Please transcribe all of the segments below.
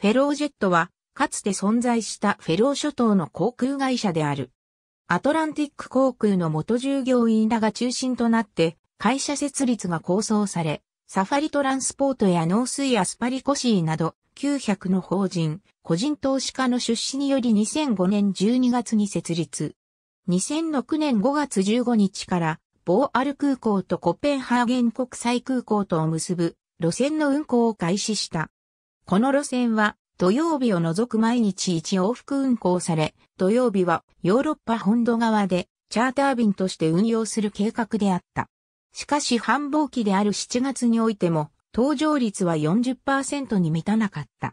フェロージェットは、かつて存在したフェロー諸島の航空会社である。アトランティック航空の元従業員らが中心となって、会社設立が構想され、サファリトランスポートや農水やスパリコシーなど、900の法人、個人投資家の出資により2005年12月に設立。2006年5月15日から、ボーアル空港とコペンハーゲン国際空港とを結ぶ路線の運行を開始した。この路線は土曜日を除く毎日1往復運行され、土曜日はヨーロッパ本土側でチャーター便として運用する計画であった。しかし繁忙期である7月においても、搭乗率は40%に満たなかった。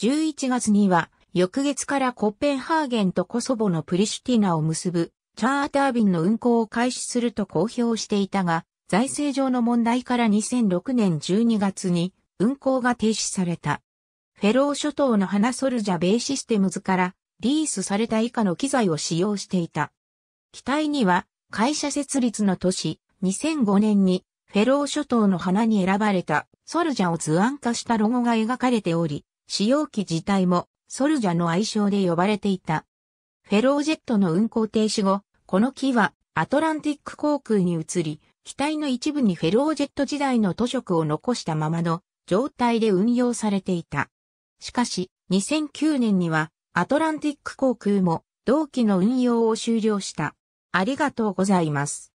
11月には、翌月からコッペンハーゲンとコソボのプリシュティナを結ぶチャーター便の運行を開始すると公表していたが、財政上の問題から2006年12月に運行が停止された。フェロー諸島の花ソルジャベイシステムズからリースされた以下の機材を使用していた。機体には会社設立の年2005年にフェロー諸島の花に選ばれたソルジャを図案化したロゴが描かれており、使用機自体もソルジャの愛称で呼ばれていた。フェロージェットの運航停止後、この機はアトランティック航空に移り、機体の一部にフェロージェット時代の塗色を残したままの状態で運用されていた。しかし、2009年には、アトランティック航空も、同期の運用を終了した。ありがとうございます。